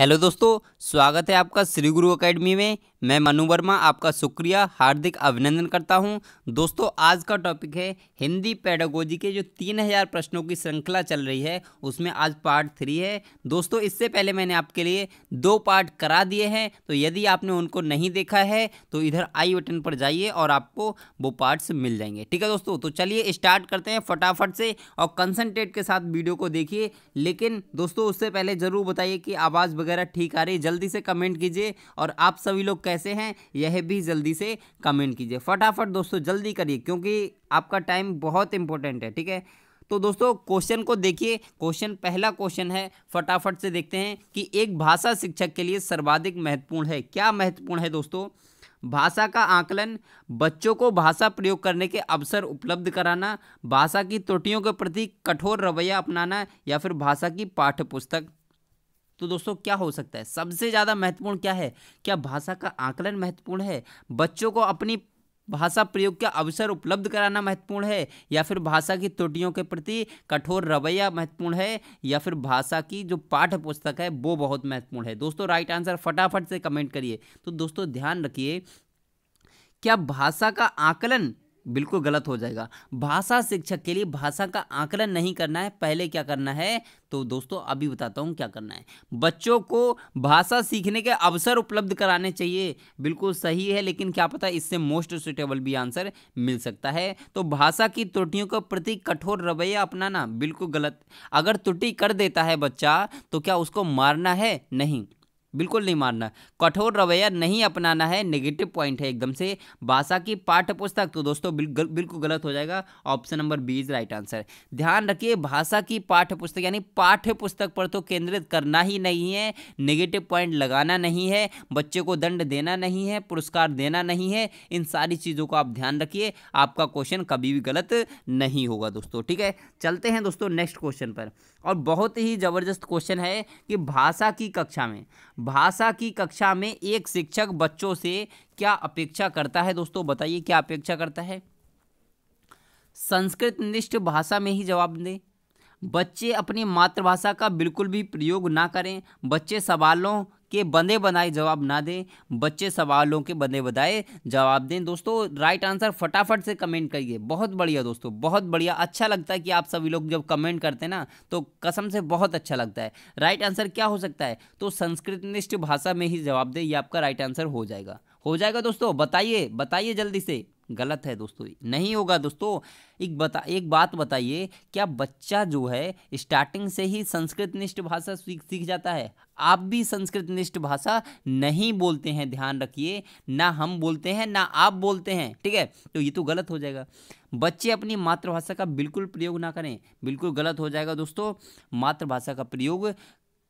hello दोस्तों स्वागत है आपका श्री गुरु अकेडमी में मैं मनु वर्मा आपका शुक्रिया हार्दिक अभिनंदन करता हूं दोस्तों आज का टॉपिक है हिंदी पैडागोजी के जो तीन हज़ार प्रश्नों की श्रृंखला चल रही है उसमें आज पार्ट थ्री है दोस्तों इससे पहले मैंने आपके लिए दो पार्ट करा दिए हैं तो यदि आपने उनको नहीं देखा है तो इधर आई बटन पर जाइए और आपको वो पार्ट्स मिल जाएंगे ठीक है दोस्तों तो चलिए स्टार्ट करते हैं फटाफट से और कंसनट्रेट के साथ वीडियो को देखिए लेकिन दोस्तों उससे पहले ज़रूर बताइए कि आवाज़ वगैरह वगैरह ठीक आ रही जल्दी से कमेंट कीजिए और आप सभी लोग कैसे हैं यह भी जल्दी से कमेंट कीजिए फटाफट दोस्तों जल्दी करिए क्योंकि आपका टाइम बहुत इंपॉर्टेंट है ठीक है तो दोस्तों क्वेश्चन को देखिए क्वेश्चन पहला क्वेश्चन है फटाफट से देखते हैं कि एक भाषा शिक्षक के लिए सर्वाधिक महत्वपूर्ण है क्या महत्वपूर्ण है दोस्तों भाषा का आकलन बच्चों को भाषा प्रयोग करने के अवसर उपलब्ध कराना भाषा की त्रुटियों के प्रति कठोर रवैया अपनाना या फिर भाषा की पाठ्य पुस्तक तो दोस्तों क्या हो सकता है सबसे ज़्यादा महत्वपूर्ण क्या है क्या भाषा का आकलन महत्वपूर्ण है बच्चों को अपनी भाषा प्रयोग के अवसर उपलब्ध कराना महत्वपूर्ण है या फिर भाषा की त्रुटियों के प्रति कठोर रवैया महत्वपूर्ण है या फिर भाषा की जो पाठ्य पुस्तक है वो बहुत महत्वपूर्ण है दोस्तों राइट आंसर फटाफट से कमेंट करिए तो दोस्तों ध्यान रखिए क्या भाषा का आकलन बिल्कुल गलत हो जाएगा भाषा शिक्षक के लिए भाषा का आकलन नहीं करना है पहले क्या करना है तो दोस्तों अभी बताता हूँ क्या करना है बच्चों को भाषा सीखने के अवसर उपलब्ध कराने चाहिए बिल्कुल सही है लेकिन क्या पता इससे मोस्ट सुटेबल भी आंसर मिल सकता है तो भाषा की त्रुटियों के प्रति कठोर रवैया अपनाना बिल्कुल गलत अगर त्रुटि कर देता है बच्चा तो क्या उसको मारना है नहीं बिल्कुल नहीं मानना कठोर रवैया नहीं अपनाना है नेगेटिव पॉइंट है एकदम से भाषा की पाठ्य पुस्तक तो दोस्तों बिल्कुल गलत हो जाएगा option number B is right answer ध्यान रखिए भाषा की पाठ्य पुस्तक यानी पाठ्य पुस्तक पर तो केंद्रित करना ही नहीं है नेगेटिव पॉइंट लगाना नहीं है बच्चे को दंड देना नहीं है पुरस्कार देना नहीं है इन सारी चीज़ों को आप ध्यान रखिए आपका क्वेश्चन कभी भी गलत नहीं होगा दोस्तों ठीक है चलते हैं दोस्तों नेक्स्ट क्वेश्चन पर और बहुत ही ज़बरदस्त क्वेश्चन है कि भाषा की कक्षा में भाषा की कक्षा में एक शिक्षक बच्चों से क्या अपेक्षा करता है दोस्तों बताइए क्या अपेक्षा करता है संस्कृत निष्ठ भाषा में ही जवाब दें बच्चे अपनी मातृभाषा का बिल्कुल भी प्रयोग ना करें बच्चे सवालों के बंदे बनाए जवाब ना दें बच्चे सवालों के बंदे बनाए जवाब दें दोस्तों राइट आंसर फटाफट से कमेंट करिए बहुत बढ़िया दोस्तों बहुत बढ़िया अच्छा लगता है कि आप सभी लोग जब कमेंट करते हैं ना तो कसम से बहुत अच्छा लगता है राइट आंसर क्या हो सकता है तो संस्कृतनिष्ठ भाषा में ही जवाब दें ये आपका राइट आंसर हो जाएगा हो जाएगा दोस्तों बताइए बताइए जल्दी से गलत है दोस्तों नहीं होगा दोस्तों एक बता एक बात बताइए क्या बच्चा जो है स्टार्टिंग से ही संस्कृत निष्ठ भाषा सीख सीख जाता है आप भी संस्कृत निष्ठ भाषा नहीं बोलते हैं ध्यान रखिए ना हम बोलते हैं ना आप बोलते हैं ठीक है तो ये तो गलत हो जाएगा बच्चे अपनी मातृभाषा का बिल्कुल प्रयोग ना करें बिल्कुल गलत हो जाएगा दोस्तों मातृभाषा का प्रयोग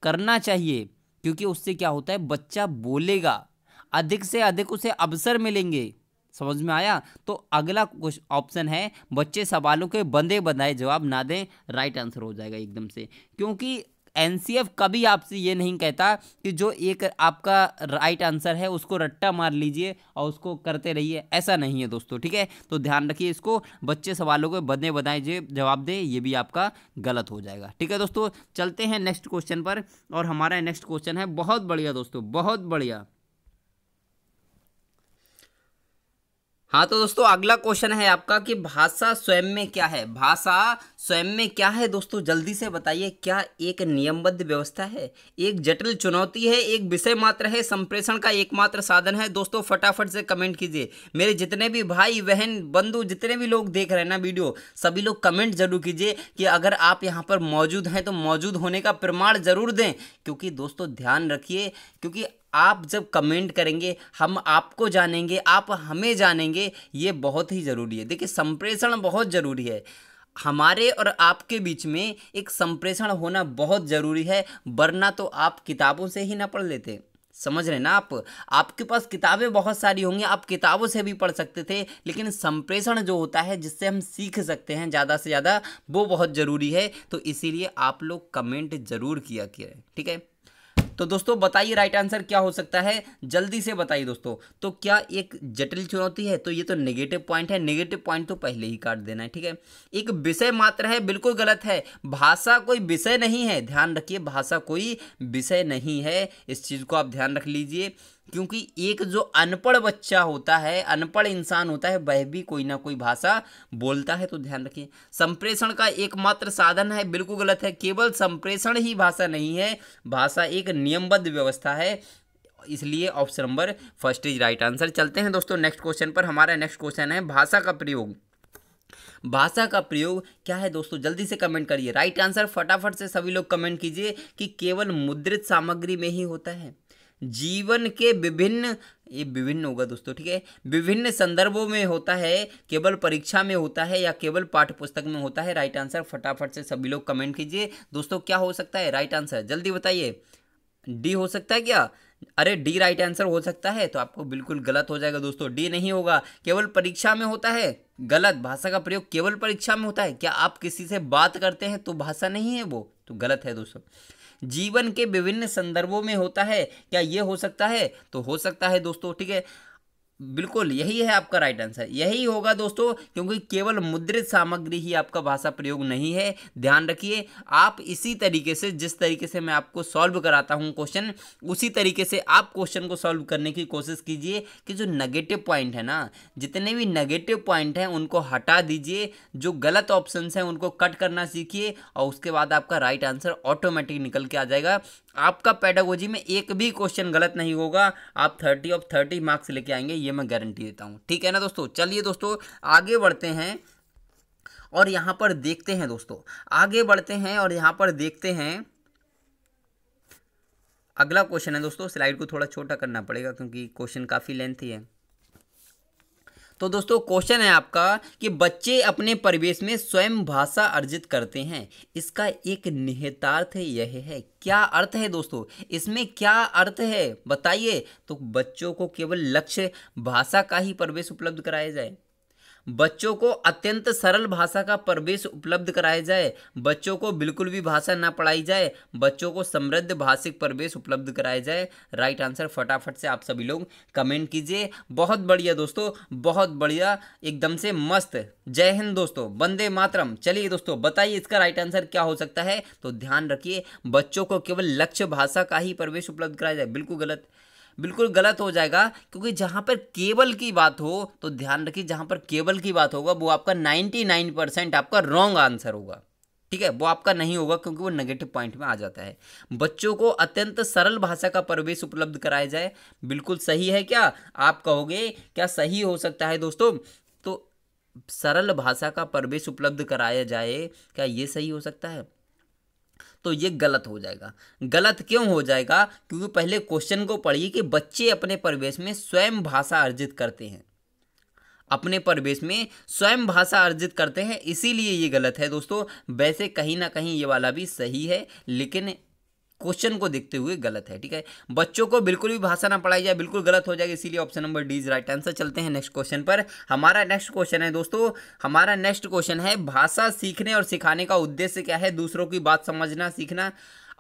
करना चाहिए क्योंकि उससे क्या होता है बच्चा बोलेगा अधिक से अधिक उसे अवसर मिलेंगे समझ में आया तो अगला कुछ ऑप्शन है बच्चे सवालों के बंदे बंदाए जवाब ना दें राइट आंसर हो जाएगा एकदम से क्योंकि एन कभी आपसे ये नहीं कहता कि जो एक आपका राइट आंसर है उसको रट्टा मार लीजिए और उसको करते रहिए ऐसा नहीं है दोस्तों ठीक है तो ध्यान रखिए इसको बच्चे सवालों को बदने बताए जवाब दें ये भी आपका गलत हो जाएगा ठीक है दोस्तों चलते हैं नेक्स्ट क्वेश्चन पर और हमारा नेक्स्ट क्वेश्चन है बहुत बढ़िया दोस्तों बहुत बढ़िया हाँ तो दोस्तों अगला क्वेश्चन है आपका कि भाषा स्वयं में क्या है भाषा स्वयं में क्या है दोस्तों जल्दी से बताइए क्या एक नियमबद्ध व्यवस्था है एक जटिल चुनौती है एक विषय मात्र है संप्रेषण का एकमात्र साधन है दोस्तों फटाफट से कमेंट कीजिए मेरे जितने भी भाई बहन बंधु जितने भी लोग देख रहे हैं ना वीडियो सभी लोग कमेंट जरूर कीजिए कि अगर आप यहाँ पर मौजूद हैं तो मौजूद होने का प्रमाण जरूर दें क्योंकि दोस्तों ध्यान रखिए क्योंकि आप जब कमेंट करेंगे हम आपको जानेंगे आप हमें जानेंगे ये बहुत ही ज़रूरी है देखिए संप्रेषण बहुत ज़रूरी है हमारे और आपके बीच में एक संप्रेषण होना बहुत ज़रूरी है वरना तो आप किताबों से ही ना पढ़ लेते समझ रहे ना आप आपके पास किताबें बहुत सारी होंगी आप किताबों से भी पढ़ सकते थे लेकिन संप्रेषण जो होता है जिससे हम सीख सकते हैं ज़्यादा से ज़्यादा वो बहुत ज़रूरी है तो इसीलिए आप लोग कमेंट ज़रूर किया करें ठीक है तो दोस्तों बताइए राइट आंसर क्या हो सकता है जल्दी से बताइए दोस्तों तो क्या एक जटिल चुनौती है तो ये तो नेगेटिव पॉइंट है नेगेटिव पॉइंट तो पहले ही काट देना है ठीक है एक विषय मात्र है बिल्कुल गलत है भाषा कोई विषय नहीं है ध्यान रखिए भाषा कोई विषय नहीं है इस चीज़ को आप ध्यान रख लीजिए क्योंकि एक जो अनपढ़ बच्चा होता है अनपढ़ इंसान होता है वह भी कोई ना कोई भाषा बोलता है तो ध्यान रखिए संप्रेषण का एकमात्र साधन है बिल्कुल गलत है केवल संप्रेषण ही भाषा नहीं है भाषा एक नियमबद्ध व्यवस्था है इसलिए option number first is right answer चलते हैं दोस्तों नेक्स्ट क्वेश्चन पर हमारा नेक्स्ट क्वेश्चन है भाषा का प्रयोग भाषा का प्रयोग क्या है दोस्तों जल्दी से कमेंट करिए राइट आंसर फटाफट से सभी लोग कमेंट कीजिए कि केवल मुद्रित सामग्री में ही होता है जीवन के विभिन्न ये विभिन्न होगा दोस्तों ठीक है विभिन्न संदर्भों में होता है केवल परीक्षा में होता है या केवल पाठ्य पुस्तक में होता है राइट आंसर फटाफट से सभी लोग कमेंट कीजिए दोस्तों क्या हो सकता है राइट आंसर जल्दी बताइए डी हो सकता है क्या अरे डी राइट आंसर हो सकता है तो आपको बिल्कुल गलत हो जाएगा दोस्तों डी नहीं होगा केवल परीक्षा में होता है गलत भाषा का प्रयोग केवल परीक्षा में होता है क्या आप किसी से बात करते हैं तो भाषा नहीं है वो तो गलत है दोस्तों जीवन के विभिन्न संदर्भों में होता है क्या ये हो सकता है तो हो सकता है दोस्तों ठीक है बिल्कुल यही है आपका राइट आंसर यही होगा दोस्तों क्योंकि केवल मुद्रित सामग्री ही आपका भाषा प्रयोग नहीं है ध्यान रखिए आप इसी तरीके से जिस तरीके से मैं आपको सॉल्व कराता हूँ क्वेश्चन उसी तरीके से आप क्वेश्चन को सॉल्व करने की कोशिश कीजिए कि जो नेगेटिव पॉइंट है ना जितने भी नेगेटिव पॉइंट हैं उनको हटा दीजिए जो गलत ऑप्शन हैं उनको कट करना सीखिए और उसके बाद आपका राइट आंसर ऑटोमेटिक निकल के आ जाएगा आपका पैडागोजी में एक भी क्वेश्चन गलत नहीं होगा आप थर्टी ऑफ थर्टी मार्क्स लेके आएंगे ये मैं गारंटी देता हूँ ठीक है ना दोस्तों चलिए दोस्तों आगे बढ़ते हैं और यहाँ पर देखते हैं दोस्तों आगे बढ़ते हैं और यहाँ पर देखते हैं अगला क्वेश्चन है दोस्तों स्लाइड को थोड़ा छोटा करना पड़ेगा क्योंकि क्वेश्चन काफ़ी लेंथी है तो दोस्तों क्वेश्चन है आपका कि बच्चे अपने परिवेश में स्वयं भाषा अर्जित करते हैं इसका एक निहितार्थ यह है क्या अर्थ है दोस्तों इसमें क्या अर्थ है बताइए तो बच्चों को केवल लक्ष्य भाषा का ही परिवेश उपलब्ध कराया जाए बच्चों को अत्यंत सरल भाषा का प्रवेश उपलब्ध कराया जाए बच्चों को बिल्कुल भी भाषा ना पढ़ाई जाए बच्चों को समृद्ध भाषिक प्रवेश उपलब्ध कराया जाए राइट आंसर फटाफट से आप सभी लोग कमेंट कीजिए बहुत बढ़िया दोस्तों बहुत बढ़िया एकदम से मस्त जय हिंद दोस्तों वंदे मातरम चलिए दोस्तों बताइए इसका राइट आंसर क्या हो सकता है तो ध्यान रखिए बच्चों को केवल लक्ष्य भाषा का ही प्रवेश उपलब्ध कराया जाए बिल्कुल गलत बिल्कुल गलत हो जाएगा क्योंकि जहां पर केबल की बात हो तो ध्यान रखिए जहाँ पर केबल की बात होगा वो आपका 99 परसेंट आपका रॉन्ग आंसर होगा ठीक है वो आपका नहीं होगा क्योंकि वो नेगेटिव पॉइंट में आ जाता है बच्चों को अत्यंत सरल भाषा का परिवेश उपलब्ध कराया जाए बिल्कुल सही है क्या आप कहोगे क्या सही हो सकता है दोस्तों तो सरल भाषा का परिवेश उपलब्ध कराया जाए क्या ये सही हो सकता है तो ये गलत हो जाएगा गलत क्यों हो जाएगा क्योंकि पहले क्वेश्चन को पढ़िए कि बच्चे अपने परिवेश में स्वयं भाषा अर्जित करते हैं अपने परिवेश में स्वयं भाषा अर्जित करते हैं इसीलिए ये गलत है दोस्तों वैसे कहीं ना कहीं ये वाला भी सही है लेकिन क्वेश्चन को देखते हुए गलत है ठीक है बच्चों को बिल्कुल भी भाषा ना पढ़ाई जाए बिल्कुल गलत हो जाएगा इसीलिए option number D is right answer चलते हैं नेक्स्ट क्वेश्चन पर हमारा नेक्स्ट क्वेश्चन है दोस्तों हमारा नेक्स्ट क्वेश्चन है भाषा सीखने और सिखाने का उद्देश्य क्या है दूसरों की बात समझना सीखना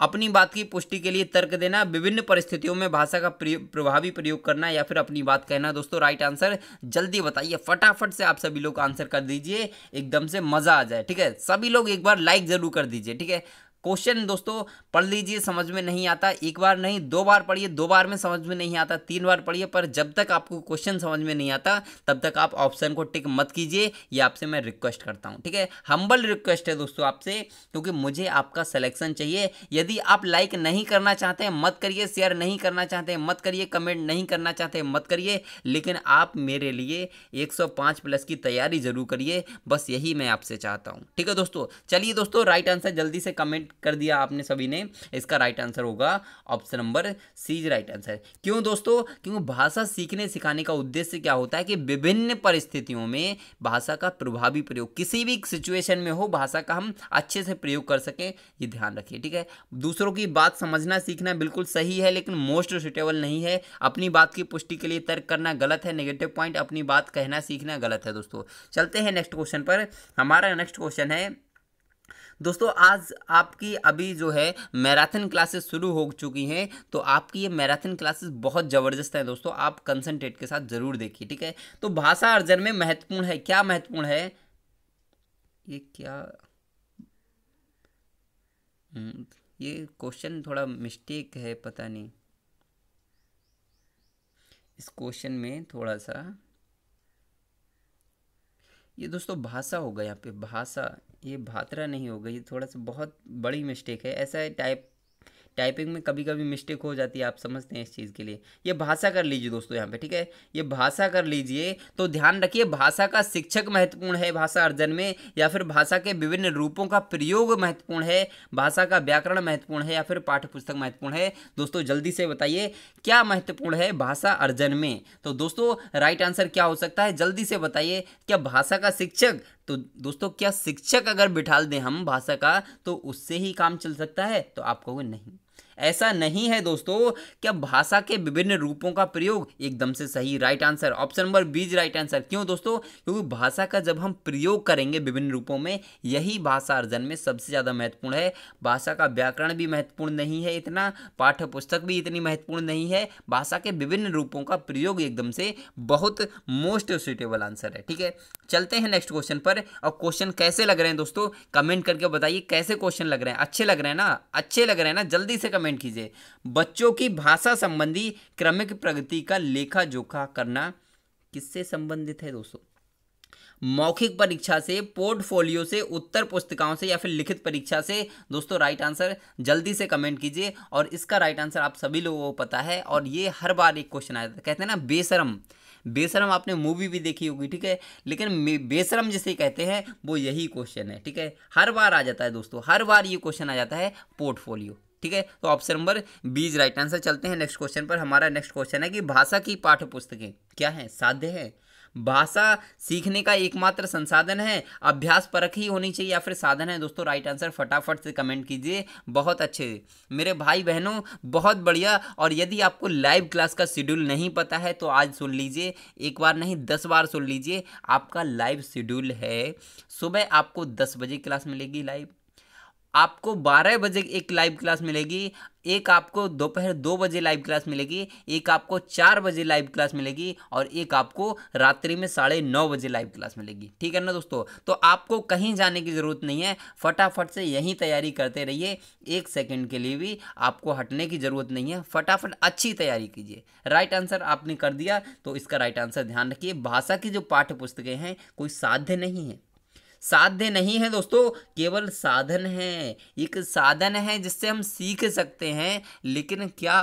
अपनी बात की पुष्टि के लिए तर्क देना विभिन्न परिस्थितियों में भाषा का प्रभावी प्रयोग करना या फिर अपनी बात कहना दोस्तों राइट आंसर जल्दी बताइए फटाफट से आप सभी लोग आंसर कर दीजिए एकदम से मज़ा आ जाए ठीक है सभी लोग एक बार लाइक ज़रूर कर दीजिए ठीक है क्वेश्चन दोस्तों पढ़ लीजिए समझ में नहीं आता एक बार नहीं दो बार पढ़िए दो बार में समझ में नहीं आता तीन बार पढ़िए पर जब तक आपको क्वेश्चन समझ में नहीं आता तब तक आप ऑप्शन को टिक मत कीजिए ये आपसे मैं रिक्वेस्ट करता हूँ ठीक है हम्बल रिक्वेस्ट है दोस्तों आपसे क्योंकि मुझे आपका सलेक्शन चाहिए यदि आप लाइक नहीं करना चाहते मत करिए शेयर नहीं करना चाहते मत करिए कमेंट नहीं करना चाहते मत करिए लेकिन आप मेरे लिए एक प्लस की तैयारी जरूर करिए बस यही मैं आपसे चाहता हूँ ठीक है दोस्तों चलिए दोस्तों राइट आंसर जल्दी से कमेंट कर दिया आपने सभी ने इसका राइट आंसर होगा option number C is right answer क्यों दोस्तों क्योंकि भाषा सीखने सिखाने का उद्देश्य क्या होता है कि विभिन्न परिस्थितियों में भाषा का प्रभावी प्रयोग किसी भी सिचुएशन में हो भाषा का हम अच्छे से प्रयोग कर सकें ये ध्यान रखिए ठीक है दूसरों की बात समझना सीखना बिल्कुल सही है लेकिन मोस्ट सुटेबल नहीं है अपनी बात की पुष्टि के लिए तर्क करना गलत है नेगेटिव पॉइंट अपनी बात कहना सीखना गलत है दोस्तों चलते हैं नेक्स्ट क्वेश्चन पर हमारा नेक्स्ट क्वेश्चन है दोस्तों आज आपकी अभी जो है मैराथन क्लासेस शुरू हो चुकी हैं तो आपकी ये मैराथन क्लासेस बहुत ज़बरदस्त हैं दोस्तों आप कंसनट्रेट के साथ ज़रूर देखिए ठीक है तो भाषा अर्जन में महत्वपूर्ण है क्या महत्वपूर्ण है ये क्या हम्म, ये क्वेश्चन थोड़ा मिस्टेक है पता नहीं इस क्वेश्चन में थोड़ा सा ये दोस्तों भाषा होगा यहाँ पे भाषा ये भात्रा नहीं होगा ये थोड़ा सा बहुत बड़ी मिस्टेक है ऐसा है टाइप टाइपिंग में कभी कभी मिस्टेक हो जाती है आप समझते हैं इस चीज़ के लिए ये भाषा कर लीजिए दोस्तों यहाँ पे ठीक है ये भाषा कर लीजिए तो ध्यान रखिए भाषा का शिक्षक महत्वपूर्ण है भाषा अर्जन में या फिर भाषा के विभिन्न रूपों का प्रयोग महत्वपूर्ण है भाषा का व्याकरण महत्वपूर्ण है या फिर पाठ्यपुस्तक महत्वपूर्ण है दोस्तों जल्दी से बताइए क्या महत्वपूर्ण है भाषा अर्जन में तो दोस्तों राइट आंसर क्या हो सकता है जल्दी से बताइए क्या भाषा का शिक्षक तो दोस्तों क्या शिक्षक अगर बिठा दें हम भाषा का तो उससे ही काम चल सकता है तो आप कहोगे नहीं ऐसा नहीं है दोस्तों क्या भाषा के विभिन्न रूपों का प्रयोग एकदम से सही right answer option number B is right answer क्यों दोस्तों क्योंकि भाषा का जब हम प्रयोग करेंगे विभिन्न रूपों में यही भाषा अर्जन में सबसे ज़्यादा महत्वपूर्ण है भाषा का व्याकरण भी महत्वपूर्ण नहीं है इतना पाठ्य पुस्तक भी इतनी महत्वपूर्ण नहीं है भाषा के विभिन्न रूपों का प्रयोग एकदम से बहुत मोस्ट सुटेबल आंसर है ठीक है चलते हैं नेक्स्ट क्वेश्चन पर और क्वेश्चन कैसे लग रहे हैं दोस्तों कमेंट करके बताइए कैसे क्वेश्चन लग रहे हैं अच्छे लग रहे हैं ना अच्छे लग रहे हैं ना जल्दी से कमेंट कमेंट कीजिए बच्चों की भाषा संबंधी क्रमिक प्रगति का लेखा जोखा करना किससे संबंधित है दोस्तों मौखिक परीक्षा से पोर्टफोलियो से उत्तर पुस्तिकाओं से या फिर लिखित परीक्षा से दोस्तों राइट आंसर जल्दी से कमेंट कीजिए और इसका राइट आंसर आप सभी लोगों को पता है और ये हर बार एक क्वेश्चन आया था कहते हैं ना बेशरम बेशरम आपने मूवी भी देखी होगी ठीक है लेकिन बेशरम जिसे कहते हैं वो यही क्वेश्चन है ठीक है हर बार आ जाता है दोस्तों हर बार ये क्वेश्चन आ जाता है पोर्टफोलियो ठीक है तो option number B is right answer चलते हैं नेक्स्ट क्वेश्चन पर हमारा नेक्स्ट क्वेश्चन है कि भाषा की पाठ्य पुस्तकें क्या है साध्य है भाषा सीखने का एकमात्र संसाधन है अभ्यास परख ही होनी चाहिए या फिर साधन है दोस्तों राइट आंसर फटाफट से कमेंट कीजिए बहुत अच्छे मेरे भाई बहनों बहुत बढ़िया और यदि आपको लाइव क्लास का शेड्यूल नहीं पता है तो आज सुन लीजिए एक बार नहीं दस बार सुन लीजिए आपका लाइव शेड्यूल है सुबह आपको दस बजे क्लास मिलेगी लाइव आपको बारह बजे एक लाइव क्लास मिलेगी एक आपको दोपहर दो बजे लाइव क्लास मिलेगी एक आपको चार बजे लाइव क्लास मिलेगी और एक आपको रात्रि में साढ़े नौ बजे लाइव क्लास मिलेगी ठीक है ना दोस्तों तो आपको कहीं जाने की ज़रूरत नहीं है फटाफट से यहीं तैयारी करते रहिए एक सेकंड के लिए भी आपको हटने की ज़रूरत नहीं है फटाफट अच्छी तैयारी कीजिए राइट आंसर आपने कर दिया तो इसका राइट आंसर ध्यान रखिए भाषा की जो पाठ्य पुस्तकें हैं कोई साध्य नहीं है साध्य नहीं है दोस्तों केवल साधन है एक साधन है जिससे हम सीख सकते हैं लेकिन क्या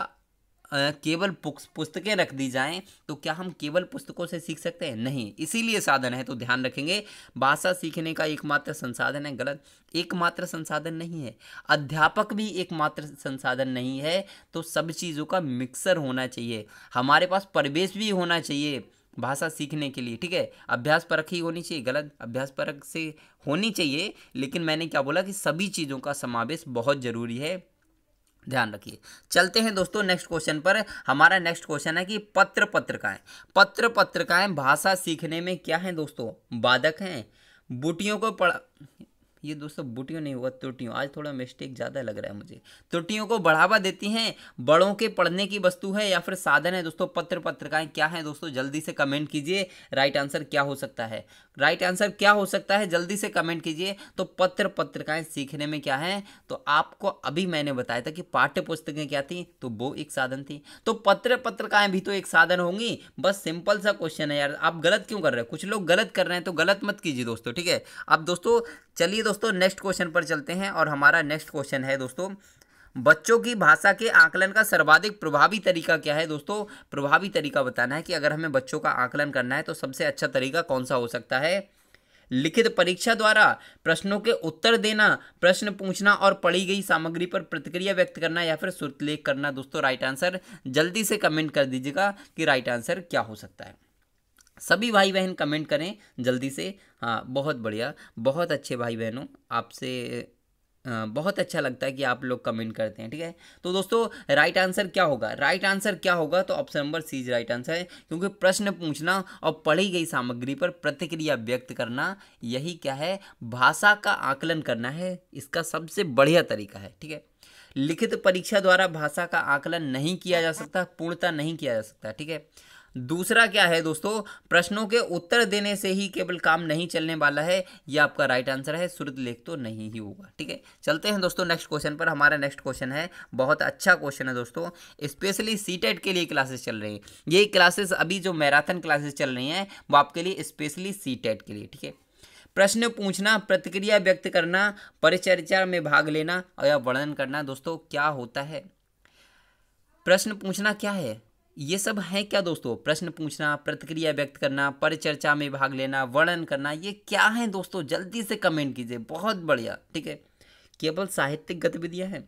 केवल पुस्तकें रख दी जाएं तो क्या हम केवल पुस्तकों से सीख सकते हैं नहीं इसीलिए साधन है तो ध्यान रखेंगे भाषा सीखने का एकमात्र संसाधन है गलत एकमात्र संसाधन नहीं है अध्यापक भी एकमात्र संसाधन नहीं है तो सब चीज़ों का मिक्सर होना चाहिए हमारे पास परिवेश भी होना चाहिए भाषा सीखने के लिए ठीक है अभ्यास परख ही होनी चाहिए गलत अभ्यास परख से होनी चाहिए लेकिन मैंने क्या बोला कि सभी चीज़ों का समावेश बहुत ज़रूरी है ध्यान रखिए चलते हैं दोस्तों नेक्स्ट क्वेश्चन पर हमारा नेक्स्ट क्वेश्चन है कि पत्र पत्रिकाएँ पत्र पत्रिकाएँ भाषा सीखने में क्या हैं दोस्तों बाधक हैं बुटियों को पढ़ ये दोस्तों बुटियों नहीं हुआ त्रुटियों आज थोड़ा मिस्टेक ज़्यादा लग रहा है मुझे त्रुटियों को बढ़ावा देती हैं बड़ों के पढ़ने की वस्तु है या फिर साधन है दोस्तों पत्र पत्रिकाएँ क्या हैं दोस्तों जल्दी से कमेंट कीजिए राइट आंसर क्या हो सकता है राइट आंसर क्या हो सकता है जल्दी से कमेंट कीजिए तो पत्र पत्रिकाएँ सीखने में क्या है तो आपको अभी मैंने बताया था कि पाठ्य पुस्तकें क्या थी तो वो एक साधन थी तो पत्र पत्रिकाएँ भी तो एक साधन होंगी बस सिंपल सा क्वेश्चन है यार आप गलत क्यों कर रहे हैं कुछ लोग गलत कर रहे हैं तो गलत मत कीजिए दोस्तों ठीक है अब दोस्तों चलिए दोस्तों नेक्स्ट क्वेश्चन पर चलते हैं और हमारा नेक्स्ट क्वेश्चन है दोस्तों बच्चों की भाषा के आकलन का सर्वाधिक प्रभावी तरीका क्या है दोस्तों प्रभावी तरीका बताना है कि अगर हमें बच्चों का आकलन करना है तो सबसे अच्छा तरीका कौन सा हो सकता है लिखित परीक्षा द्वारा प्रश्नों के उत्तर देना प्रश्न पूछना और पढ़ी गई सामग्री पर प्रतिक्रिया व्यक्त करना या फिर सुरतलेख करना दोस्तों राइट आंसर जल्दी से कमेंट कर दीजिएगा कि राइट आंसर क्या हो सकता है सभी भाई बहन कमेंट करें जल्दी से हाँ बहुत बढ़िया बहुत अच्छे भाई बहनों आपसे बहुत अच्छा लगता है कि आप लोग कमेंट करते हैं ठीक है तो दोस्तों राइट आंसर क्या होगा राइट आंसर क्या होगा तो option number C is right answer है क्योंकि प्रश्न पूछना और पढ़ी गई सामग्री पर प्रतिक्रिया व्यक्त करना यही क्या है भाषा का आकलन करना है इसका सबसे बढ़िया तरीका है ठीक है लिखित परीक्षा द्वारा भाषा का आकलन नहीं किया जा सकता पूर्णता नहीं किया जा सकता ठीक है दूसरा क्या है दोस्तों प्रश्नों के उत्तर देने से ही केवल काम नहीं चलने वाला है यह आपका राइट आंसर है श्रुद्ध लेख तो नहीं ही होगा ठीक है चलते हैं दोस्तों नेक्स्ट क्वेश्चन पर हमारा नेक्स्ट क्वेश्चन है बहुत अच्छा क्वेश्चन है दोस्तों स्पेशली सीटेट के लिए क्लासेस चल रही है ये क्लासेस अभी जो मैराथन क्लासेस चल रही हैं वो आपके लिए स्पेशली सी के लिए ठीक है प्रश्न पूछना प्रतिक्रिया व्यक्त करना परिचर्चा में भाग लेना और या वर्णन करना दोस्तों क्या होता है प्रश्न पूछना क्या है ये सब है क्या दोस्तों प्रश्न पूछना प्रतिक्रिया व्यक्त करना परिचर्चा में भाग लेना वर्णन करना ये क्या है दोस्तों जल्दी से कमेंट कीजिए बहुत बढ़िया ठीक है केवल साहित्यिक गतिविधियां हैं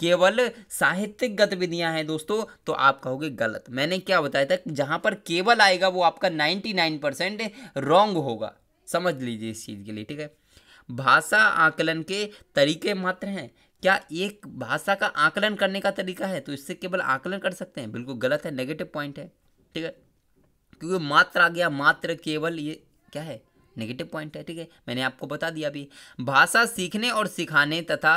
केवल साहित्यिक गतिविधियां हैं दोस्तों तो आप कहोगे गलत मैंने क्या बताया था जहां पर केवल आएगा वो आपका 99 परसेंट रॉन्ग होगा समझ लीजिए इस चीज़ के लिए ठीक है भाषा आकलन के तरीके मात्र हैं क्या एक भाषा का आकलन करने का तरीका है तो इससे केवल आकलन कर सकते हैं बिल्कुल गलत है नेगेटिव पॉइंट है ठीक है क्योंकि मात्र आ गया मात्र केवल ये क्या है नेगेटिव पॉइंट है ठीक है मैंने आपको बता दिया अभी भाषा सीखने और सिखाने तथा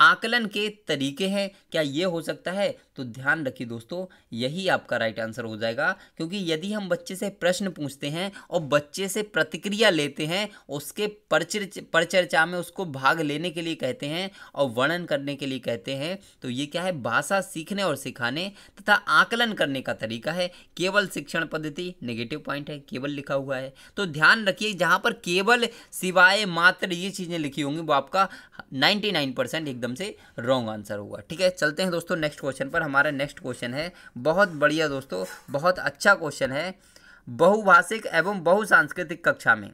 आकलन के तरीके हैं क्या ये हो सकता है तो ध्यान रखिए दोस्तों यही आपका राइट आंसर हो जाएगा क्योंकि यदि हम बच्चे से प्रश्न पूछते हैं और बच्चे से प्रतिक्रिया लेते हैं उसके परचर्च परचर्चा में उसको भाग लेने के लिए कहते हैं और वर्णन करने के लिए कहते हैं तो ये क्या है भाषा सीखने और सिखाने तथा आकलन करने का तरीका है केवल शिक्षण पद्धति नेगेटिव पॉइंट है केवल लिखा हुआ है तो ध्यान रखिए जहाँ पर केवल सिवाय मात्र ये चीज़ें लिखी होंगी वो आपका नाइन्टी एकदम एकदम से रॉन्ग आंसर होगा ठीक है चलते हैं दोस्तों नेक्स्ट क्वेश्चन पर हमारा नेक्स्ट क्वेश्चन है बहुत बढ़िया दोस्तों बहुत अच्छा क्वेश्चन है बहुभाषिक एवं बहुसांस्कृतिक कक्षा में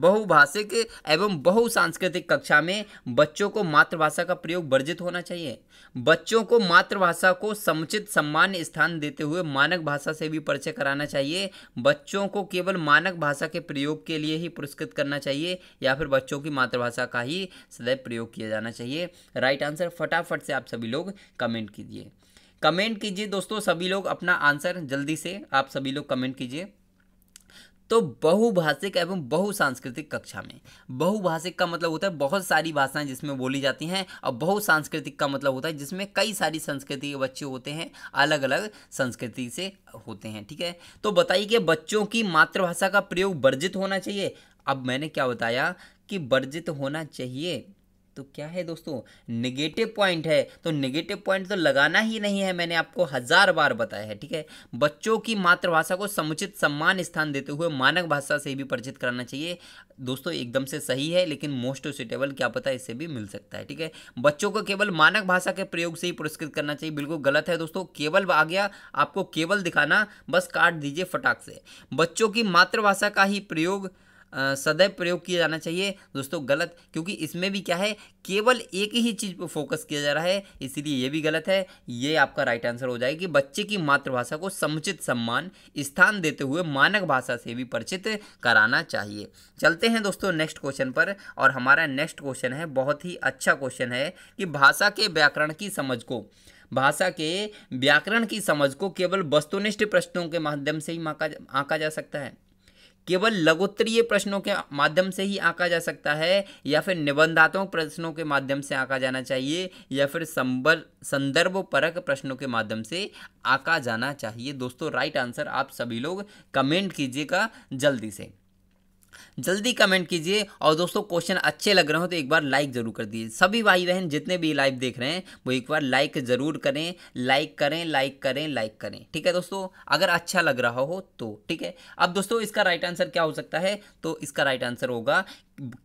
बहुभाषिक एवं बहु सांस्कृतिक कक्षा में बच्चों को मातृभाषा का प्रयोग वर्जित होना चाहिए बच्चों को मातृभाषा को समुचित सम्मान स्थान देते हुए मानक भाषा से भी परिचय कराना चाहिए बच्चों को केवल मानक भाषा के प्रयोग के लिए ही पुरस्कृत करना चाहिए या फिर बच्चों की मातृभाषा का ही सदैव प्रयोग किया जाना चाहिए राइट आंसर फटाफट से आप सभी लोग कमेंट कीजिए कमेंट कीजिए दोस्तों सभी लोग अपना आंसर जल्दी से आप सभी लोग कमेंट कीजिए तो बहुभाषिक एवं बहुसांस्कृतिक कक्षा में बहुभाषिक का मतलब होता है बहुत सारी भाषाएं जिसमें बोली जाती हैं और बहुसांस्कृतिक का मतलब होता है जिसमें कई सारी संस्कृति के बच्चे होते हैं अलग अलग संस्कृति से होते हैं ठीक है तो बताइए कि बच्चों की मातृभाषा का प्रयोग वर्जित होना चाहिए अब मैंने क्या बताया कि वर्जित होना चाहिए तो क्या है दोस्तों नेगेटिव पॉइंट है तो नेगेटिव पॉइंट तो लगाना ही नहीं है मैंने आपको हज़ार बार बताया है ठीक है बच्चों की मातृभाषा को समुचित सम्मान स्थान देते हुए मानक भाषा से भी परिचित कराना चाहिए दोस्तों एकदम से सही है लेकिन मोस्ट सुटेबल क्या पता इससे भी मिल सकता है ठीक है बच्चों को केवल मानक भाषा के प्रयोग से ही पुरस्कृत करना चाहिए बिल्कुल गलत है दोस्तों केवल आ गया आपको केवल दिखाना बस काट दीजिए फटाक से बच्चों की मातृभाषा का ही प्रयोग सदैव प्रयोग किया जाना चाहिए दोस्तों गलत क्योंकि इसमें भी क्या है केवल एक ही चीज़ पर फोकस किया जा रहा है इसीलिए ये भी गलत है ये आपका राइट आंसर हो कि बच्चे की मातृभाषा को समुचित सम्मान स्थान देते हुए मानक भाषा से भी परिचित कराना चाहिए चलते हैं दोस्तों नेक्स्ट क्वेश्चन पर और हमारा नेक्स्ट क्वेश्चन है बहुत ही अच्छा क्वेश्चन है कि भाषा के व्याकरण की समझ को भाषा के व्याकरण की समझ को केवल वस्तुनिष्ठ प्रश्नों के माध्यम से ही आंका जा सकता है केवल लघुत्तरीय प्रश्नों के माध्यम से ही आंका जा सकता है या फिर निबंधात्मक प्रश्नों के माध्यम से आंका जाना चाहिए या फिर संबर संदर्भ परक प्रश्नों के माध्यम से आंका जाना चाहिए दोस्तों राइट आंसर आप सभी लोग कमेंट कीजिएगा जल्दी से जल्दी कमेंट कीजिए और दोस्तों क्वेश्चन अच्छे लग रहे हो तो एक बार लाइक ज़रूर कर दीजिए सभी भाई बहन जितने भी लाइव देख रहे हैं वो एक बार लाइक ज़रूर करें लाइक करें लाइक करें लाइक करें ठीक है दोस्तों अगर अच्छा लग रहा हो तो ठीक है अब दोस्तों इसका राइट आंसर क्या हो सकता है तो इसका राइट आंसर होगा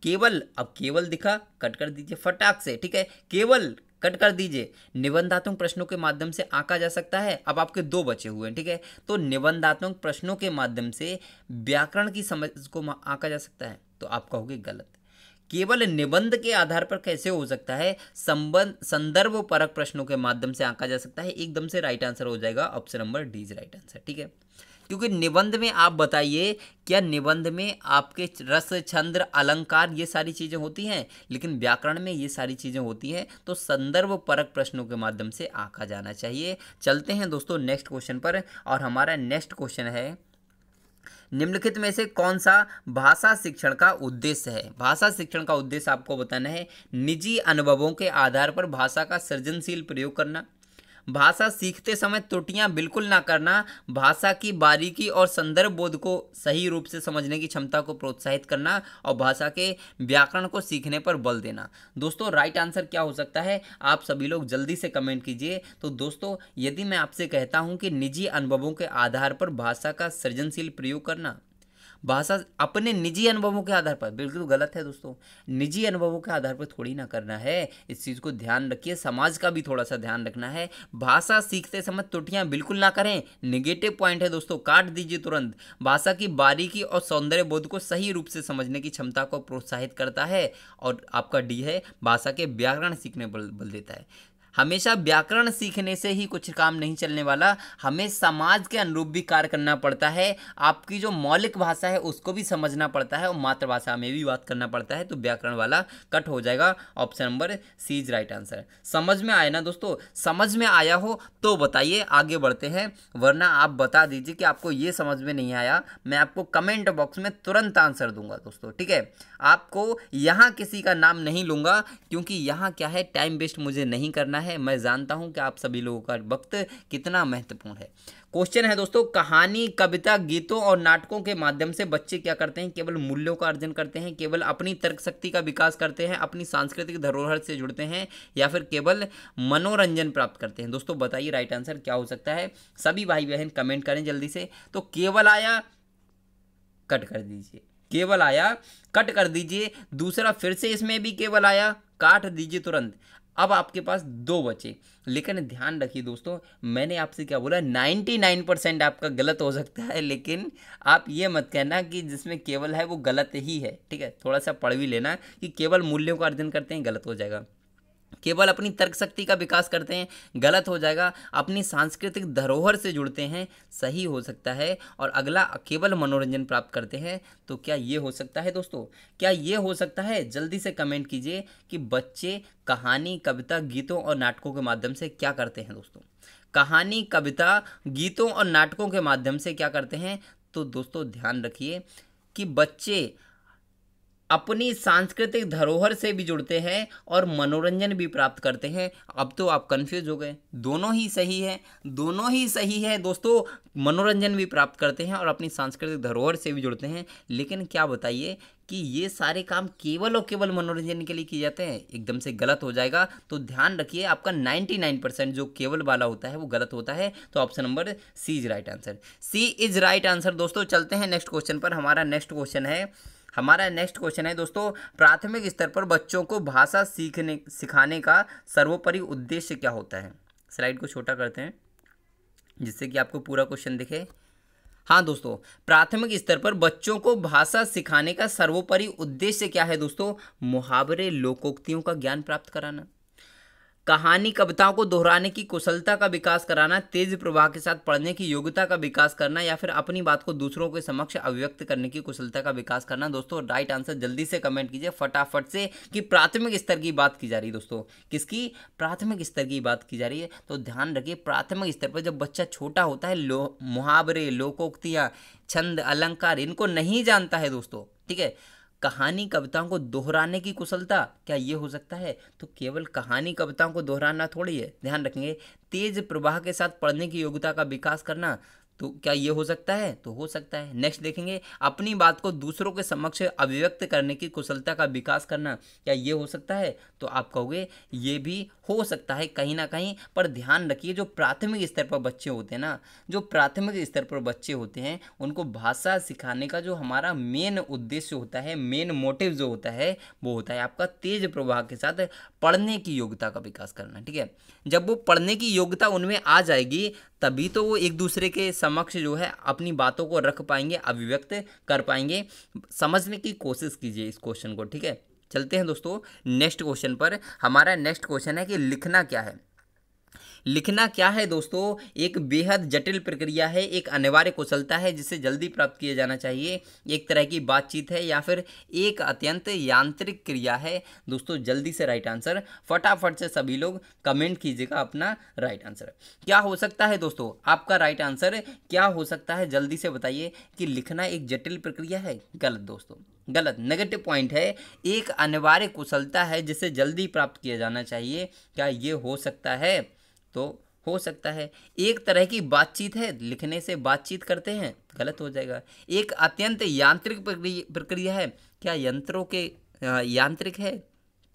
केवल अब केवल दिखा कट कर दीजिए फटाक से ठीक है केवल कट कर दीजिए निबंधात्मक प्रश्नों के माध्यम से आंका जा सकता है अब आपके दो बचे हुए हैं ठीक है तो निबंधात्मक प्रश्नों के माध्यम से व्याकरण की समझ को आंका जा सकता है तो आप कहोगे गलत केवल निबंध के आधार पर कैसे हो सकता है संबंध संदर्भ परक प्रश्नों के माध्यम से आंका जा सकता है एकदम से राइट आंसर हो जाएगा option number D is right answer ठीक है क्योंकि निबंध में आप बताइए क्या निबंध में आपके रस छंद्र अलंकार ये सारी चीज़ें होती हैं लेकिन व्याकरण में ये सारी चीज़ें होती हैं तो संदर्भ परक प्रश्नों के माध्यम से आंका जाना चाहिए चलते हैं दोस्तों नेक्स्ट क्वेश्चन पर और हमारा नेक्स्ट क्वेश्चन है निम्नलिखित में से कौन सा भाषा शिक्षण का उद्देश्य है भाषा शिक्षण का उद्देश्य आपको बताना है निजी अनुभवों के आधार पर भाषा का सृजनशील प्रयोग करना भाषा सीखते समय त्रुटियां बिल्कुल ना करना भाषा की बारीकी और संदर्भ बोध को सही रूप से समझने की क्षमता को प्रोत्साहित करना और भाषा के व्याकरण को सीखने पर बल देना दोस्तों राइट आंसर क्या हो सकता है आप सभी लोग जल्दी से कमेंट कीजिए तो दोस्तों यदि मैं आपसे कहता हूँ कि निजी अनुभवों के आधार पर भाषा का सृजनशील प्रयोग करना भाषा अपने निजी अनुभवों के आधार पर बिल्कुल तो गलत है दोस्तों निजी अनुभवों के आधार पर थोड़ी ना करना है इस चीज़ को ध्यान रखिए समाज का भी थोड़ा सा ध्यान रखना है भाषा सीखते समय त्रुटियाँ बिल्कुल ना करें निगेटिव पॉइंट है दोस्तों काट दीजिए तुरंत भाषा की बारीकी और सौंदर्य बोध को सही रूप से समझने की क्षमता को प्रोत्साहित करता है और आपका डी है भाषा के व्याकरण सीखने बल, बल देता है हमेशा व्याकरण सीखने से ही कुछ काम नहीं चलने वाला हमें समाज के अनुरूप भी कार्य करना पड़ता है आपकी जो मौलिक भाषा है उसको भी समझना पड़ता है और मातृभाषा में भी बात करना पड़ता है तो व्याकरण वाला कट हो जाएगा option number C is right answer समझ में आया ना दोस्तों समझ में आया हो तो बताइए आगे बढ़ते हैं वरना आप बता दीजिए कि आपको ये समझ में नहीं आया मैं आपको कमेंट बॉक्स में तुरंत आंसर दूंगा दोस्तों ठीक है आपको यहाँ किसी का नाम नहीं लूँगा क्योंकि यहाँ क्या है टाइम वेस्ट मुझे नहीं करना है मैं जानता हूँ कि आप सभी लोगों का वक्त कितना महत्वपूर्ण है क्वेश्चन है दोस्तों कहानी कविता गीतों और नाटकों के माध्यम से बच्चे क्या करते हैं केवल मूल्यों का अर्जन करते हैं केवल अपनी तर्क शक्ति का विकास करते हैं अपनी सांस्कृतिक धरोहर से जुड़ते हैं या फिर केवल मनोरंजन प्राप्त करते हैं दोस्तों बताइए राइट आंसर क्या हो सकता है सभी भाई बहन कमेंट करें जल्दी से तो केवल आया कट कर दीजिए केवल आया कट कर दीजिए दूसरा फिर से इसमें भी केवल आया काट दीजिए तुरंत अब आपके पास दो बचे लेकिन ध्यान रखिए दोस्तों मैंने आपसे क्या बोला 99 परसेंट आपका गलत हो सकता है लेकिन आप ये मत कहना कि जिसमें केवल है वो गलत ही है ठीक है थोड़ा सा पढ़ भी लेना कि केवल मूल्यों का अर्जन करते हैं गलत हो जाएगा केवल अपनी तर्क शक्ति का विकास करते हैं गलत हो जाएगा अपनी सांस्कृतिक धरोहर से जुड़ते हैं सही हो सकता है और अगला केवल मनोरंजन प्राप्त करते हैं तो क्या ये हो सकता है दोस्तों क्या ये हो सकता है जल्दी से कमेंट कीजिए कि बच्चे कहानी कविता गीतों और नाटकों के माध्यम से क्या करते हैं दोस्तों कहानी कविता गीतों और नाटकों के माध्यम से क्या करते हैं तो दोस्तों ध्यान रखिए कि बच्चे अपनी सांस्कृतिक धरोहर से भी जुड़ते हैं और मनोरंजन भी प्राप्त करते हैं अब तो आप कंफ्यूज हो गए दोनों ही सही है दोनों ही सही है दोस्तों मनोरंजन भी प्राप्त करते हैं और अपनी सांस्कृतिक धरोहर से भी जुड़ते हैं लेकिन क्या बताइए कि ये सारे काम केवल और केवल मनोरंजन के लिए किए जाते हैं एकदम से गलत हो जाएगा तो ध्यान रखिए आपका 99 परसेंट जो केवल वाला होता है वो गलत होता है तो option number C is right answer C is right answer दोस्तों चलते हैं नेक्स्ट क्वेश्चन पर हमारा नेक्स्ट क्वेश्चन है हमारा नेक्स्ट क्वेश्चन है दोस्तों प्राथमिक स्तर पर बच्चों को भाषा सीखने सिखाने का सर्वोपरि उद्देश्य क्या होता है स्लाइड को छोटा करते हैं जिससे कि आपको पूरा क्वेश्चन दिखे हाँ दोस्तों प्राथमिक स्तर पर बच्चों को भाषा सिखाने का सर्वोपरि उद्देश्य क्या है दोस्तों मुहावरे लोकोक्तियों का ज्ञान प्राप्त कराना कहानी कविताओं को दोहराने की कुशलता का विकास कराना तेज प्रवाह के साथ पढ़ने की योग्यता का विकास करना या फिर अपनी बात को दूसरों के समक्ष अभिव्यक्त करने की कुशलता का विकास करना दोस्तों राइट आंसर जल्दी से कमेंट कीजिए फटाफट से कि प्राथमिक स्तर की बात की जा रही है दोस्तों किसकी प्राथमिक स्तर की बात की जा रही है तो ध्यान रखिए प्राथमिक स्तर पर जब बच्चा छोटा होता है लो मुहावरे लोकोक्तियाँ छंद अलंकार इनको नहीं जानता है दोस्तों ठीक है कहानी कविताओं को दोहराने की कुशलता क्या ये हो सकता है तो केवल कहानी कविताओं को दोहराना थोड़ी है ध्यान रखेंगे तेज प्रवाह के साथ पढ़ने की योग्यता का विकास करना तो क्या ये हो सकता है तो हो सकता है नेक्स्ट देखेंगे अपनी बात को दूसरों के समक्ष अभिव्यक्त करने की कुशलता का विकास करना क्या ये हो सकता है तो आप कहोगे ये भी हो सकता है कहीं ना कहीं पर ध्यान रखिए जो प्राथमिक स्तर पर बच्चे होते हैं ना जो प्राथमिक स्तर पर बच्चे होते हैं उनको भाषा सिखाने का जो हमारा मेन उद्देश्य होता है मेन मोटिव जो होता है वो होता है आपका तेज प्रभाव के साथ पढ़ने की योग्यता का विकास करना ठीक है जब वो पढ़ने की योग्यता उनमें आ जाएगी तभी तो वो एक दूसरे के समक्ष जो है अपनी बातों को रख पाएंगे अभिव्यक्त कर पाएंगे समझने की कोशिश कीजिए इस क्वेश्चन को ठीक है चलते हैं दोस्तों नेक्स्ट क्वेश्चन पर हमारा नेक्स्ट क्वेश्चन है कि लिखना क्या है लिखना क्या है दोस्तों एक बेहद जटिल प्रक्रिया है एक अनिवार्य कुशलता है जिसे जल्दी प्राप्त किया जाना चाहिए एक तरह की बातचीत है या फिर एक अत्यंत यांत्रिक क्रिया है दोस्तों जल्दी से राइट आंसर फटाफट से सभी लोग कमेंट कीजिएगा अपना राइट आंसर क्या हो सकता है दोस्तों आपका राइट आंसर क्या हो सकता है जल्दी से बताइए कि लिखना एक जटिल प्रक्रिया है गलत दोस्तों गलत नेगेटिव पॉइंट है एक अनिवार्य कुशलता है जिसे जल्दी प्राप्त किया जाना चाहिए क्या ये हो सकता है तो हो सकता है एक तरह की बातचीत है लिखने से बातचीत करते हैं गलत हो जाएगा एक अत्यंत यांत्रिक प्रक्रिया है क्या यंत्रों के यांत्रिक है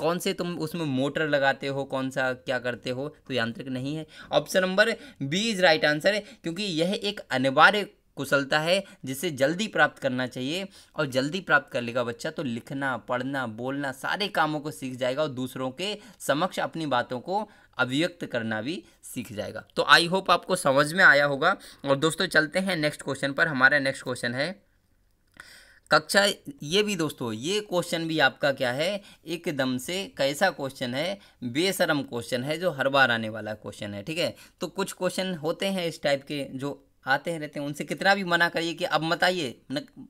कौन से तुम उसमें मोटर लगाते हो कौन सा क्या करते हो तो यांत्रिक नहीं है option number B is right answer है क्योंकि यह एक अनिवार्य कुशलता है जिसे जल्दी प्राप्त करना चाहिए और जल्दी प्राप्त कर लेगा बच्चा तो लिखना पढ़ना बोलना सारे कामों को सीख जाएगा और दूसरों के समक्ष अपनी बातों को अभिव्यक्त करना भी सीख जाएगा तो आई होप आपको समझ में आया होगा और दोस्तों चलते हैं नेक्स्ट क्वेश्चन पर हमारा नेक्स्ट क्वेश्चन है कक्षा ये भी दोस्तों ये क्वेश्चन भी आपका क्या है एकदम से कैसा क्वेश्चन है बेशरम क्वेश्चन है जो हर बार आने वाला क्वेश्चन है ठीक है तो कुछ क्वेश्चन होते हैं इस टाइप के जो आते हैं रहते हैं उनसे कितना भी मना करिए कि अब मत आइए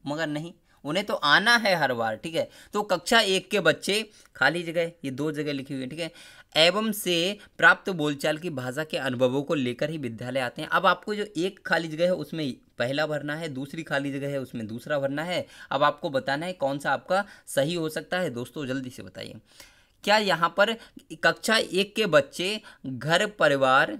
मगर नहीं उन्हें तो आना है हर बार ठीक है तो कक्षा एक के बच्चे खाली जगह ये दो जगह लिखी हुई है ठीक है एवं से प्राप्त बोलचाल की भाषा के अनुभवों को लेकर ही विद्यालय आते हैं अब आपको जो एक खाली जगह है उसमें पहला भरना है दूसरी खाली जगह है उसमें दूसरा भरना है अब आपको बताना है कौन सा आपका सही हो सकता है दोस्तों जल्दी से बताइए क्या यहाँ पर कक्षा एक के बच्चे घर परिवार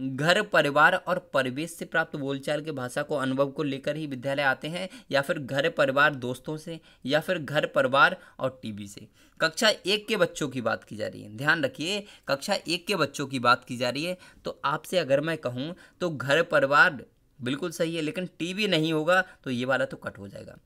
घर परिवार और परिवेश से प्राप्त बोलचाल के भाषा को अनुभव को लेकर ही विद्यालय आते हैं या फिर घर परिवार दोस्तों से या फिर घर परिवार और टीवी से कक्षा एक के बच्चों की बात की जा रही है ध्यान रखिए कक्षा एक के बच्चों की बात की जा रही है तो आपसे अगर मैं कहूँ तो घर परिवार बिल्कुल सही है लेकिन टीवी नहीं होगा तो ये वाला तो कट हो जाएगा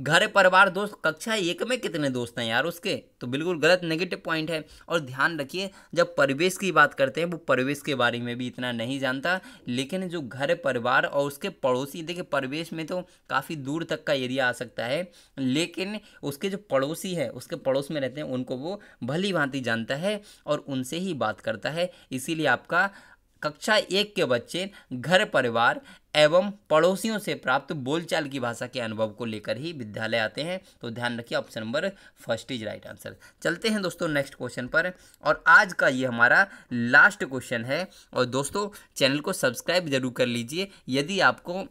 घर परिवार दोस्त कक्षा एक में कितने दोस्त हैं यार उसके तो बिल्कुल गलत नेगेटिव पॉइंट है और ध्यान रखिए जब परिवेश की बात करते हैं वो परिवेश के बारे में भी इतना नहीं जानता लेकिन जो घर परिवार और उसके पड़ोसी देखिए परिवेश में तो काफ़ी दूर तक का एरिया आ सकता है लेकिन उसके जो पड़ोसी है उसके पड़ोस में रहते हैं उनको वो भली भांति जानता है और उनसे ही बात करता है इसीलिए आपका कक्षा एक के बच्चे घर परिवार एवं पड़ोसियों से प्राप्त बोलचाल की भाषा के अनुभव को लेकर ही विद्यालय आते हैं तो ध्यान रखिए option number first is right answer चलते हैं दोस्तों नेक्स्ट क्वेश्चन पर और आज का ये हमारा लास्ट क्वेश्चन है और दोस्तों चैनल को सब्सक्राइब जरूर कर लीजिए यदि आपको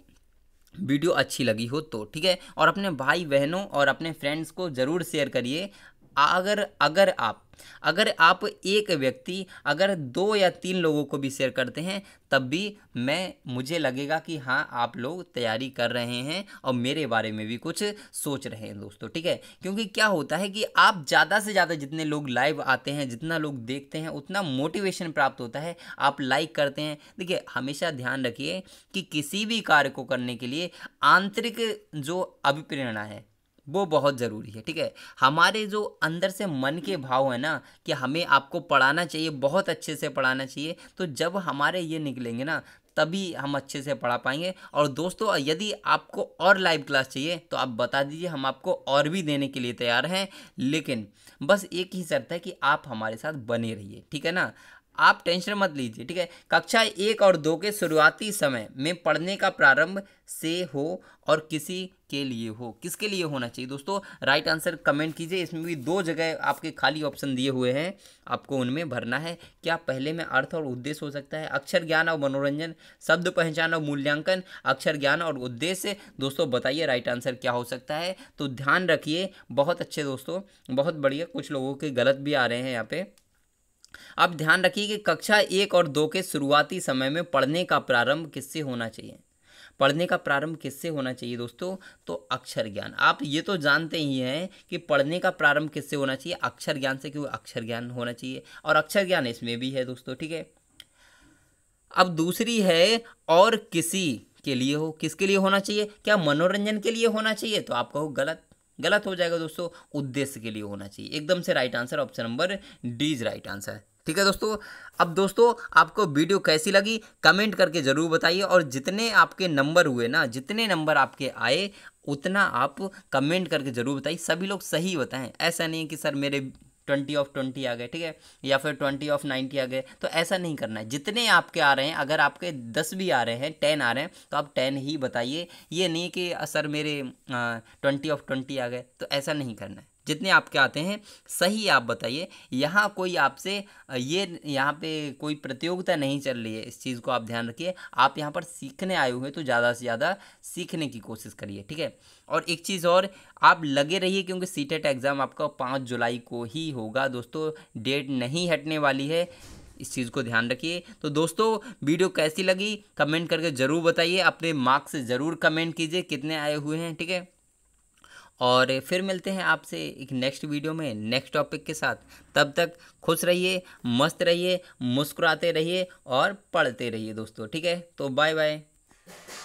वीडियो अच्छी लगी हो तो ठीक है और अपने भाई बहनों और अपने फ्रेंड्स को ज़रूर शेयर करिए अगर अगर आप अगर आप एक व्यक्ति अगर दो या तीन लोगों को भी शेयर करते हैं तब भी मैं मुझे लगेगा कि हाँ आप लोग तैयारी कर रहे हैं और मेरे बारे में भी कुछ सोच रहे हैं दोस्तों ठीक है क्योंकि क्या होता है कि आप ज़्यादा से ज़्यादा जितने लोग लाइव आते हैं जितना लोग देखते हैं उतना मोटिवेशन प्राप्त होता है आप लाइक करते हैं देखिए हमेशा ध्यान रखिए कि किसी भी कार्य को करने के लिए आंतरिक जो अभिप्रेरणा है वो बहुत ज़रूरी है ठीक है हमारे जो अंदर से मन के भाव है ना कि हमें आपको पढ़ाना चाहिए बहुत अच्छे से पढ़ाना चाहिए तो जब हमारे ये निकलेंगे ना तभी हम अच्छे से पढ़ा पाएंगे और दोस्तों यदि आपको और लाइव क्लास चाहिए तो आप बता दीजिए हम आपको और भी देने के लिए तैयार हैं लेकिन बस एक ही शर्त है कि आप हमारे साथ बने रहिए ठीक है ना आप टेंशन मत लीजिए ठीक है कक्षा एक और दो के शुरुआती समय में पढ़ने का प्रारंभ से हो और किसी के लिए हो किसके लिए होना चाहिए दोस्तों राइट आंसर कमेंट कीजिए इसमें भी दो जगह आपके खाली ऑप्शन दिए हुए हैं आपको उनमें भरना है क्या पहले में अर्थ और उद्देश्य हो सकता है अक्षर ज्ञान और मनोरंजन शब्द पहचान और मूल्यांकन अक्षर ज्ञान और उद्देश्य दोस्तों बताइए राइट आंसर क्या हो सकता है तो ध्यान रखिए बहुत अच्छे दोस्तों बहुत बढ़िया कुछ लोगों के गलत भी आ रहे हैं यहाँ पे अब ध्यान रखिए कि कक्षा एक और दो के शुरुआती समय में पढ़ने का प्रारंभ किससे होना चाहिए पढ़ने का प्रारंभ किससे होना चाहिए दोस्तों तो अक्षर ज्ञान आप ये तो जानते ही हैं कि पढ़ने का प्रारंभ किससे होना चाहिए अक्षर ज्ञान से क्यों अक्षर ज्ञान होना चाहिए और अक्षर ज्ञान इसमें भी है दोस्तों ठीक है अब दूसरी है और किसी के लिए हो किसके लिए होना चाहिए क्या मनोरंजन के लिए होना चाहिए तो आप कहो गलत गलत हो जाएगा दोस्तों उद्देश्य के लिए होना चाहिए एकदम से right answer option number D is right answer ठीक है दोस्तों अब दोस्तों आपको वीडियो कैसी लगी कमेंट करके ज़रूर बताइए और जितने आपके नंबर हुए ना जितने नंबर आपके आए उतना आप कमेंट करके ज़रूर बताइए सभी लोग सही बताएं ऐसा नहीं कि सर मेरे ट्वेंटी ऑफ ट्वेंटी आ गए ठीक है या फिर ट्वेंटी ऑफ नाइन्टी आ गए तो ऐसा नहीं करना है जितने आपके आ रहे हैं अगर आपके दस भी आ रहे हैं टेन आ रहे हैं तो आप टेन ही बताइए ये नहीं कि सर मेरे ट्वेंटी ऑफ ट्वेंटी आ गए तो ऐसा नहीं करना है जितने आपके आते हैं सही आप बताइए यहाँ कोई आपसे ये यहाँ पे कोई प्रतियोगिता नहीं चल रही है इस चीज़ को आप ध्यान रखिए आप यहाँ पर सीखने आए हुए तो ज़्यादा से ज़्यादा सीखने की कोशिश करिए ठीक है और एक चीज़ और आप लगे रहिए क्योंकि सी e एग्ज़ाम आपका पाँच जुलाई को ही होगा दोस्तों डेट नहीं हटने वाली है इस चीज़ को ध्यान रखिए तो दोस्तों वीडियो कैसी लगी कमेंट करके ज़रूर बताइए अपने मार्क्स ज़रूर कमेंट कीजिए कितने आए हुए हैं ठीक है और फिर मिलते हैं आपसे एक नेक्स्ट वीडियो में नेक्स्ट टॉपिक के साथ तब तक खुश रहिए मस्त रहिए मुस्कुराते रहिए और पढ़ते रहिए दोस्तों ठीक है तो बाय बाय